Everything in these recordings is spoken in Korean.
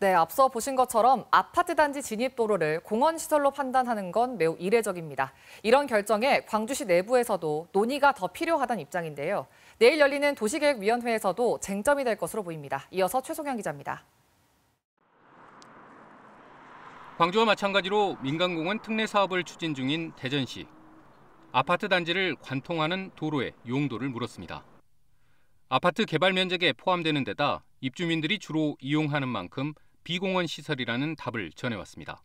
네, 앞서 보신 것처럼 아파트 단지 진입 도로를 공원 시설로 판단하는 건 매우 이례적입니다. 이런 결정에 광주시 내부에서도 논의가 더 필요하다는 입장인데요. 내일 열리는 도시계획위원회에서도 쟁점이 될 것으로 보입니다. 이어서 최송영 기자입니다. 광주와 마찬가지로 민간공원 특례 사업을 추진 중인 대전시 아파트 단지를 관통하는 도로의 용도를 물었습니다. 아파트 개발 면적에 포함되는 데다 입주민들이 주로 이용하는 만큼 비공원 시설이라는 답을 전해왔습니다.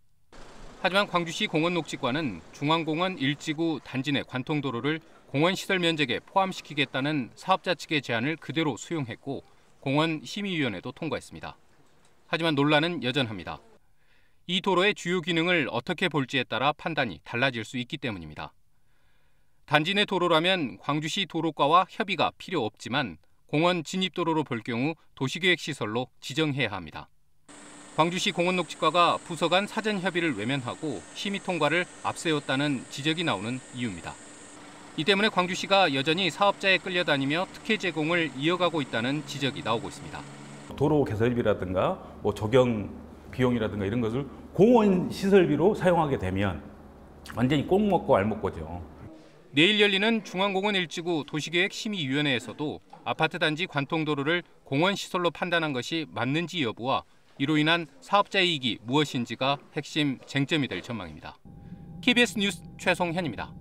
하지만 광주시 공원녹지과는 중앙공원 일지구 단지 내 관통도로를 공원 시설 면적에 포함시키겠다는 사업자 측의 제안을 그대로 수용했고 공원 심의위원회도 통과했습니다. 하지만 논란은 여전합니다. 이 도로의 주요 기능을 어떻게 볼지에 따라 판단이 달라질 수 있기 때문입니다. 단지 내 도로라면 광주시 도로과와 협의가 필요 없지만 공원 진입도로로 볼 경우 도시계획시설로 지정해야 합니다. 광주시 공원녹지과가 부서 간 사전 협의를 외면하고 심의 통과를 앞세웠다는 지적이 나오는 이유입니다. 이 때문에 광주시가 여전히 사업자에 끌려다니며 특혜 제공을 이어가고 있다는 지적이 나오고 있습니다. 도로 개설비라든가 뭐 적용 비용이라든가 이런 것을 공원 시설비로 사용하게 되면 완전히 꼭 먹고 알 먹고죠. 내일 열리는 중앙공원 일지구 도시계획심의위원회에서도 아파트 단지 관통도로를 공원 시설로 판단한 것이 맞는지 여부와 이로 인한 사업자 이익이 무엇인지가 핵심 쟁점이 될 전망입니다. KBS 뉴스 최송현입니다.